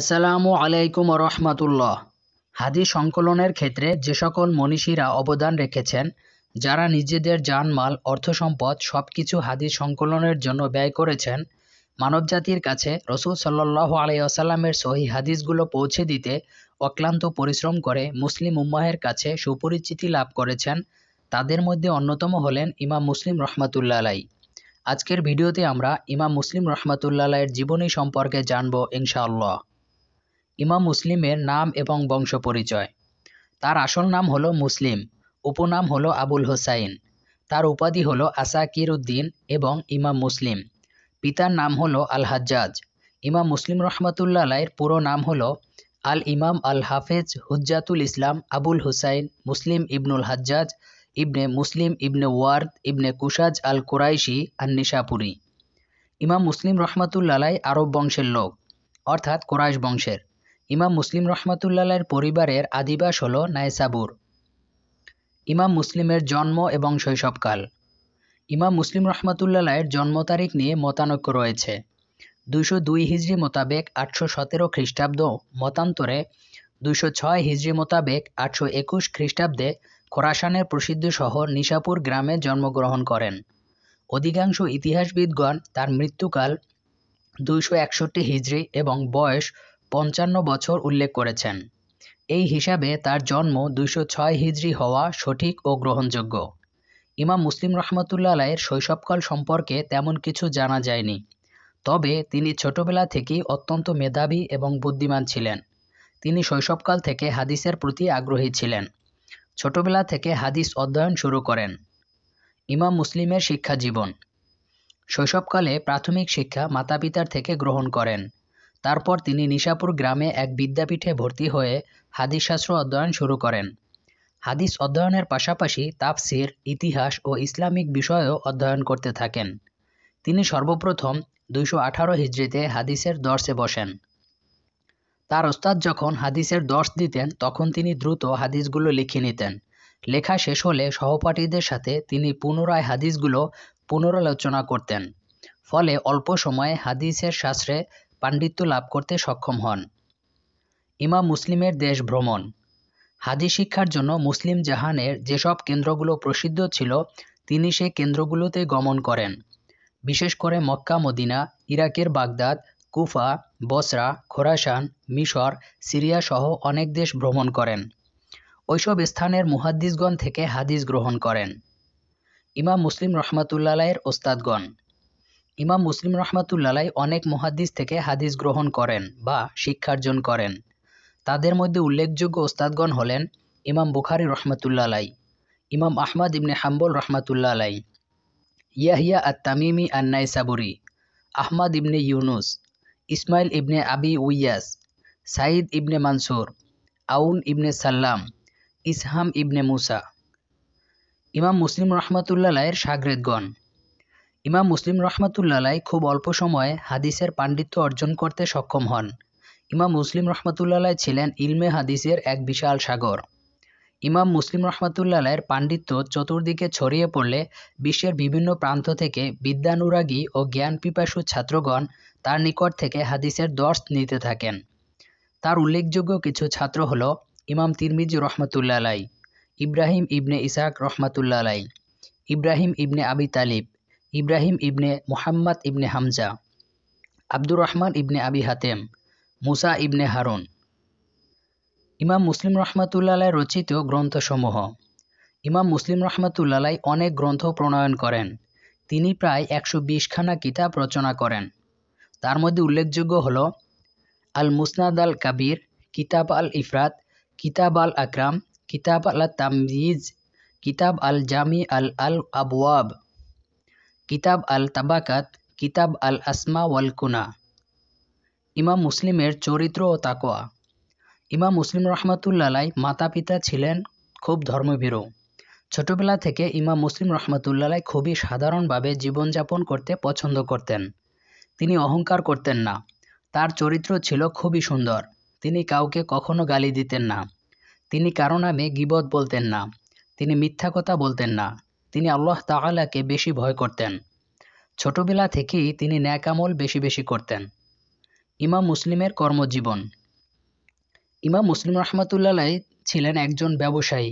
আসসালামু আলাইকুম রহমাতুল্লাহ হাদিস সংকলনের ক্ষেত্রে যে সকল মনীষীরা অবদান রেখেছেন যারা নিজেদের জানমাল অর্থ সম্পদ সব কিছু হাদিস সংকলনের জন্য ব্যয় করেছেন মানবজাতির কাছে রসুল সাল্লাহ আসাল্লামের সহি হাদিসগুলো পৌঁছে দিতে অক্লান্ত পরিশ্রম করে মুসলিম উম্মাহের কাছে সুপরিচিতি লাভ করেছেন তাদের মধ্যে অন্যতম হলেন ইমাম মুসলিম রহমাতুল্লা আলাই আজকের ভিডিওতে আমরা ইমাম মুসলিম রহমাতুল্লা আলাইয়ের জীবনী সম্পর্কে জানব ইনশাআল্লাহ ইমাম মুসলিমের নাম এবং বংশ পরিচয় তার আসল নাম হলো মুসলিম উপনাম হলো আবুল হোসাইন তার উপাধি হলো আসাকির উদ্দিন এবং ইমাম মুসলিম পিতার নাম হলো আল হাজ্জাজ ইমাম মুসলিম রহমতুল্লা আলাইয়ের পুরো নাম হলো আল ইমাম আল হাফেজ হুজ্জাতুল ইসলাম আবুল হুসাইন মুসলিম ইবনুল হাজ্জাজ ইবনে মুসলিম ইবনে ওয়ার্দ ইবনে কুশাজ আল কুরাইশি আর নিশাপুরি ইমাম মুসলিম রহমতুল্লা আলাই আরব বংশের লোক অর্থাৎ কোরাইশ বংশের ইমাম মুসলিম রহমতুল্লাহের পরিবারের আদিবাস হল নায়সাবুর ইমাম মুসলিমের জন্ম এবং শৈশবকাল ইমাম মুসলিম রহমতুল্লাহের জন্ম তারিখ নিয়ে মতানৈক্য রয়েছে দুইশো দুই হিজড়ি মোতাবেক আটশো সতেরো খ্রিস্টাব্দ মতান্তরে দুইশো ছয় হিজড়ি মোতাবেক আটশো একুশ খ্রিস্টাব্দে খোরাসানের প্রসিদ্ধ শহর নিশাপুর গ্রামে জন্মগ্রহণ করেন অধিকাংশ ইতিহাসবিদগণ তার মৃত্যুকাল দুইশো একষট্টি হিজড়ি এবং বয়স পঞ্চান্ন বছর উল্লেখ করেছেন এই হিসাবে তার জন্ম দুইশো ছয় হিজড়ি হওয়া সঠিক ও গ্রহণযোগ্য ইমাম মুসলিম রহমতুল্লা আলাইয়ের শৈশবকাল সম্পর্কে তেমন কিছু জানা যায়নি তবে তিনি ছোটবেলা থেকেই অত্যন্ত মেধাবী এবং বুদ্ধিমান ছিলেন তিনি শৈশবকাল থেকে হাদিসের প্রতি আগ্রহী ছিলেন ছোটবেলা থেকে হাদিস অধ্যয়ন শুরু করেন ইমাম মুসলিমের শিক্ষা জীবন শৈশবকালে প্রাথমিক শিক্ষা মাতা পিতার থেকে গ্রহণ করেন তারপর তিনি নিশাপুর গ্রামে এক বিদ্যাপীঠে ভর্তি হয়ে হাদিস শাস্ত্র অধ্যয়ন শুরু করেন হাদিস অধ্যয়নের পাশাপাশি তাফসির ইতিহাস ও ইসলামিক বিষয়েও অধ্যয়ন করতে থাকেন তিনি সর্বপ্রথম দুইশো আঠারো হিজড়িতে হাদিসের দর্শে বসেন তার ওস্তাদ যখন হাদিসের দর্শ দিতেন তখন তিনি দ্রুত হাদিসগুলো লিখে নিতেন লেখা শেষ হলে সহপাঠীদের সাথে তিনি পুনরায় হাদিসগুলো পুনরালোচনা করতেন ফলে অল্প সময়ে হাদিসের শাস্ত্রে পাণ্ডিত্য লাভ করতে সক্ষম হন ইমাম মুসলিমের দেশ ভ্রমণ হাদিস শিক্ষার জন্য মুসলিম জাহানের যেসব কেন্দ্রগুলো প্রসিদ্ধ ছিল তিনি সেই কেন্দ্রগুলোতে গমন করেন বিশেষ করে মক্কা মদিনা ইরাকের বাগদাদ কুফা বসরা খোরাসান মিশর সিরিয়া সহ অনেক দেশ ভ্রমণ করেন ওইসব স্থানের মুহাদ্দিসগণ থেকে হাদিস গ্রহণ করেন ইমাম মুসলিম রহমাতুল্লাহ এর ওস্তাদগণ ইমাম মুসলিম রহমাতুল্লাহ অনেক মহাদিস থেকে হাদিস গ্রহণ করেন বা শিক্ষার্জন করেন তাদের মধ্যে উল্লেখযোগ্য ওস্তাদগণ হলেন ইমাম বুখারি রহমতুল্লা ইমাম আহমদ ইবনে হাম্বল রহমাতুল্লা আলাই ইয়াহিয়া আত তামিমি আন্নাই সাবুরি আহমদ ইবনে ইউনুস ইসমাইল ইবনে আবি উইয়াস সাঈদ ইবনে মানসুর আউন ইবনে সাল্লাম ইসহাম ইবনে মুসা ইমাম মুসলিম রহমতুল্লাহ এর সাগরেদগণ ইমাম মুসলিম রহমতুল্লাহ খুব অল্প সময়ে হাদিসের পাণ্ডিত্য অর্জন করতে সক্ষম হন ইমাম মুসলিম রহমতুল্লাহ ছিলেন ইলমে হাদিসের এক বিশাল সাগর ইমাম মুসলিম রহমতুল্লাহের পাণ্ডিত্য চতুর্দিকে ছড়িয়ে পড়লে বিশ্বের বিভিন্ন প্রান্ত থেকে বিদ্যানুরাগী ও জ্ঞান পিপাসু ছাত্রগণ তার নিকট থেকে হাদিসের দর্শ নিতে থাকেন তার উল্লেখযোগ্য কিছু ছাত্র হল ইমাম তিরমিজি রহমতুল্লাহ ইব্রাহিম ইবনে ইসাক রহমতুল্লাহ ইব্রাহিম ইবনে আবি তালিব ইব্রাহিম ইবনে মুহাম্মদ ইবনে হামজা আব্দুর রহমান ইবনে আবি হাতেম মুসা ইবনে হারুন ইমাম মুসলিম রহমাতুল্লাহ রচিত গ্রন্থসমূহ ইমাম মুসলিম রহমতুল্লাহ অনেক গ্রন্থ প্রণয়ন করেন তিনি প্রায় একশো বিশখানা কিতাব রচনা করেন তার মধ্যে উল্লেখযোগ্য হল আল মুসনাদ আল কাবির কিতাব আল ইফরাত কিতাব আল আকরাম কিতাব আল তামিজ কিতাব আল জামি আল আল আবওয়াব কিতাব আল তাবাকাত কিতাব আল আসমা ওয়াল কুনা ইমাম মুসলিমের চরিত্র ও তাকোয়া ইমাম মুসলিম রহমতুল্লাহ মাতা পিতা ছিলেন খুব ধর্মভীরু ছোটবেলা থেকে ইমাম মুসলিম রহমতুল্লাহ খুবই সাধারণভাবে জীবনযাপন করতে পছন্দ করতেন তিনি অহংকার করতেন না তার চরিত্র ছিল খুবই সুন্দর তিনি কাউকে কখনো গালি দিতেন না তিনি কারো নামে গিবদ বলতেন না তিনি মিথ্যা কথা বলতেন না তিনি আল্লাহ তাহালাকে বেশি ভয় করতেন ছোটবেলা থেকেই তিনি ন্যাকামল বেশি বেশি করতেন ইমাম মুসলিমের কর্মজীবন ইমাম মুসলিম রহমতুল্লাহ ছিলেন একজন ব্যবসায়ী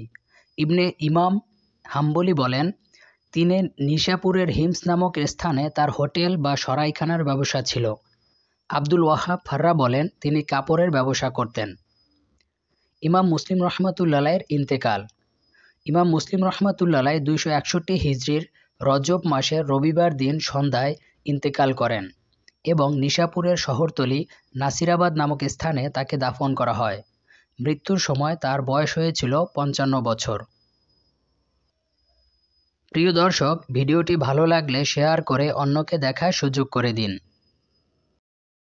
ইবনে ইমাম হাম্বলি বলেন তিনি নিশাপুরের হিমস নামক স্থানে তার হোটেল বা সরাইখানার ব্যবসা ছিল আব্দুল ওয়াহা ফার্রা বলেন তিনি কাপড়ের ব্যবসা করতেন ইমাম মুসলিম রহমতুল্লাহের ইন্তেকাল ইমাম মুসলিম রহমাতুল্লাহ দুইশো একষট্টি হিজড়ির রজব মাসের রবিবার দিন সন্ধ্যায় ইন্তেকাল করেন এবং নিশাপুরের শহরতলি নাসিরাবাদ নামক স্থানে তাকে দাফন করা হয় মৃত্যুর সময় তার বয়স হয়েছিল পঞ্চান্ন বছর প্রিয় দর্শক ভিডিওটি ভালো লাগলে শেয়ার করে অন্যকে দেখার সুযোগ করে দিন